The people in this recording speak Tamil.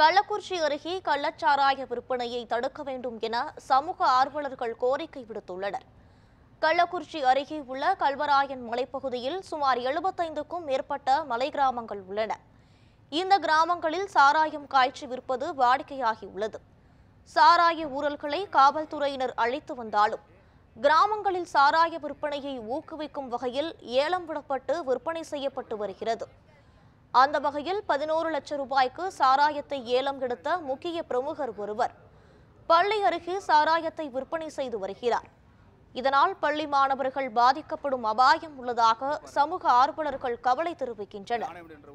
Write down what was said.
கள்ளக்குறிச்சி அருகே கள்ளச்சாராய விற்பனையை தடுக்க வேண்டும் என சமூக ஆர்வலர்கள் கோரிக்கை விடுத்துள்ளனர் கள்ளக்குறிச்சி அருகே உள்ள கல்வராயன் மலைப்பகுதியில் சுமார் எழுபத்தைந்துக்கும் மேற்பட்ட மலை கிராமங்கள் உள்ளன இந்த கிராமங்களில் சாராயம் காய்ச்சி விற்பது வாடிக்கையாகி உள்ளது சாராய ஊழல்களை காவல்துறையினர் அழைத்து வந்தாலும் கிராமங்களில் சாராய விற்பனையை ஊக்குவிக்கும் வகையில் ஏலம் விடப்பட்டு விற்பனை செய்யப்பட்டு வருகிறது அந்த வகையில் பதினோரு லட்சம் ரூபாய்க்கு சாராயத்தை ஏலம் எடுத்த முக்கிய பிரமுகர் ஒருவர் பள்ளி அருகே சாராயத்தை விற்பனை செய்து வருகிறார் இதனால் பள்ளி மாணவர்கள் பாதிக்கப்படும் அபாயம் உள்ளதாக சமூக ஆர்வலர்கள் கவலை தெரிவிக்கின்றனர்